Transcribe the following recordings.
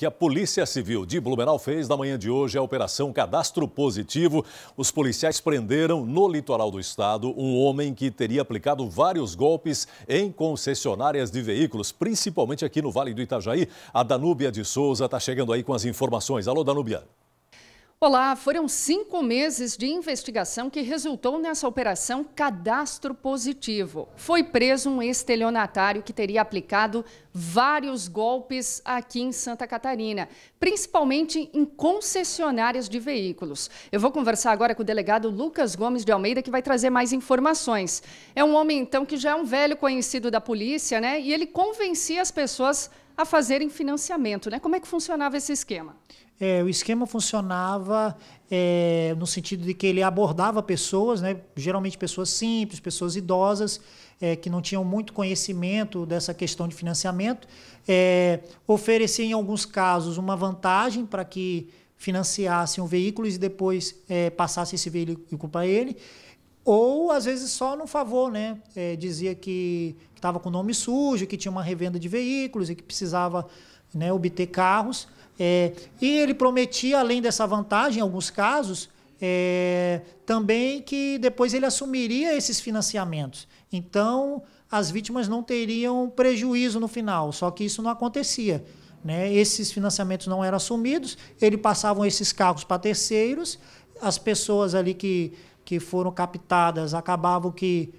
que a Polícia Civil de Blumenau fez na manhã de hoje a Operação Cadastro Positivo. Os policiais prenderam no litoral do estado um homem que teria aplicado vários golpes em concessionárias de veículos, principalmente aqui no Vale do Itajaí. A Danúbia de Souza está chegando aí com as informações. Alô, Danúbia. Olá, foram cinco meses de investigação que resultou nessa operação Cadastro Positivo. Foi preso um estelionatário que teria aplicado vários golpes aqui em Santa Catarina, principalmente em concessionárias de veículos. Eu vou conversar agora com o delegado Lucas Gomes de Almeida, que vai trazer mais informações. É um homem, então, que já é um velho conhecido da polícia, né? E ele convencia as pessoas a fazerem financiamento. Né? Como é que funcionava esse esquema? É, o esquema funcionava é, no sentido de que ele abordava pessoas, né, geralmente pessoas simples, pessoas idosas, é, que não tinham muito conhecimento dessa questão de financiamento, é, oferecia em alguns casos uma vantagem para que financiassem o veículo e depois é, passasse esse veículo para ele. Ou, às vezes, só no favor, né? É, dizia que estava com nome sujo, que tinha uma revenda de veículos e que precisava né, obter carros. É, e ele prometia, além dessa vantagem, em alguns casos, é, também que depois ele assumiria esses financiamentos. Então, as vítimas não teriam prejuízo no final, só que isso não acontecia. Né? Esses financiamentos não eram assumidos, ele passavam esses carros para terceiros, as pessoas ali que que foram captadas acabavam que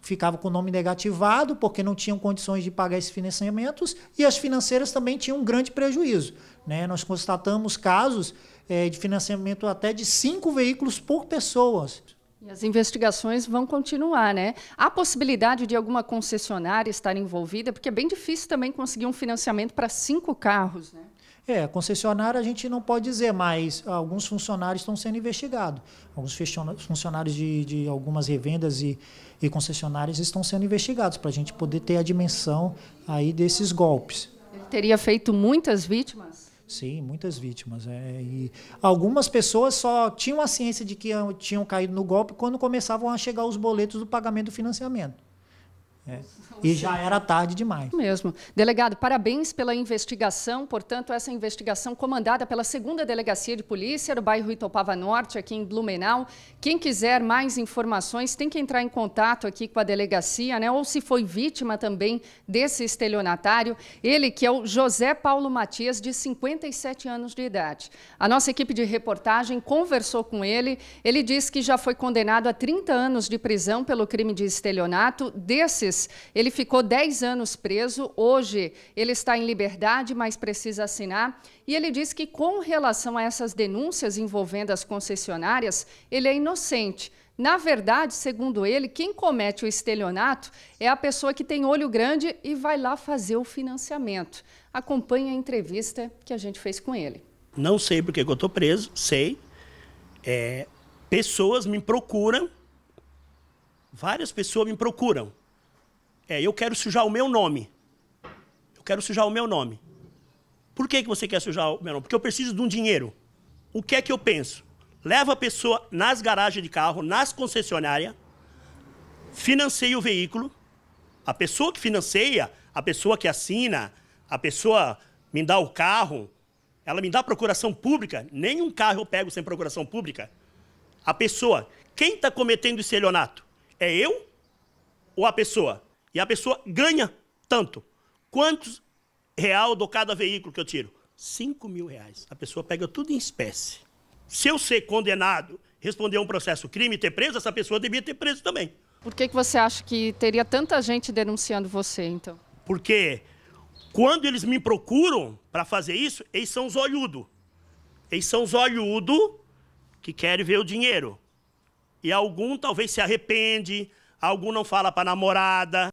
ficavam com o nome negativado porque não tinham condições de pagar esses financiamentos e as financeiras também tinham um grande prejuízo. Né? Nós constatamos casos é, de financiamento até de cinco veículos por pessoas. E as investigações vão continuar, né? Há possibilidade de alguma concessionária estar envolvida, porque é bem difícil também conseguir um financiamento para cinco carros, né? É, concessionária a gente não pode dizer, mas alguns funcionários estão sendo investigados. Alguns funcionários de, de algumas revendas e, e concessionárias estão sendo investigados para a gente poder ter a dimensão aí desses golpes. Ele teria feito muitas vítimas? Sim, muitas vítimas. É, e algumas pessoas só tinham a ciência de que tinham caído no golpe quando começavam a chegar os boletos do pagamento do financiamento. É. E já era tarde demais. Mesmo. Delegado, parabéns pela investigação. Portanto, essa investigação comandada pela 2 Delegacia de Polícia do bairro Itopava Norte, aqui em Blumenau. Quem quiser mais informações tem que entrar em contato aqui com a delegacia, né? Ou se foi vítima também desse estelionatário. Ele que é o José Paulo Matias, de 57 anos de idade. A nossa equipe de reportagem conversou com ele. Ele diz que já foi condenado a 30 anos de prisão pelo crime de estelionato. Desses ele ficou 10 anos preso, hoje ele está em liberdade, mas precisa assinar. E ele diz que, com relação a essas denúncias envolvendo as concessionárias, ele é inocente. Na verdade, segundo ele, quem comete o estelionato é a pessoa que tem olho grande e vai lá fazer o financiamento. Acompanhe a entrevista que a gente fez com ele. Não sei porque eu estou preso, sei. É, pessoas me procuram, várias pessoas me procuram é, eu quero sujar o meu nome. Eu quero sujar o meu nome. Por que, que você quer sujar o meu nome? Porque eu preciso de um dinheiro. O que é que eu penso? Leva a pessoa nas garagens de carro, nas concessionárias, financia o veículo. A pessoa que financeia, a pessoa que assina, a pessoa me dá o carro, ela me dá procuração pública. Nenhum carro eu pego sem procuração pública. A pessoa, quem está cometendo estelionato? É eu ou a pessoa? E a pessoa ganha tanto. Quantos real do cada veículo que eu tiro? 5 mil reais. A pessoa pega tudo em espécie. Se eu ser condenado, responder a um processo crime e ter preso, essa pessoa devia ter preso também. Por que, que você acha que teria tanta gente denunciando você, então? Porque quando eles me procuram para fazer isso, eles são os olhudos. Eles são os olhudos que querem ver o dinheiro. E algum talvez se arrepende, algum não fala para namorada.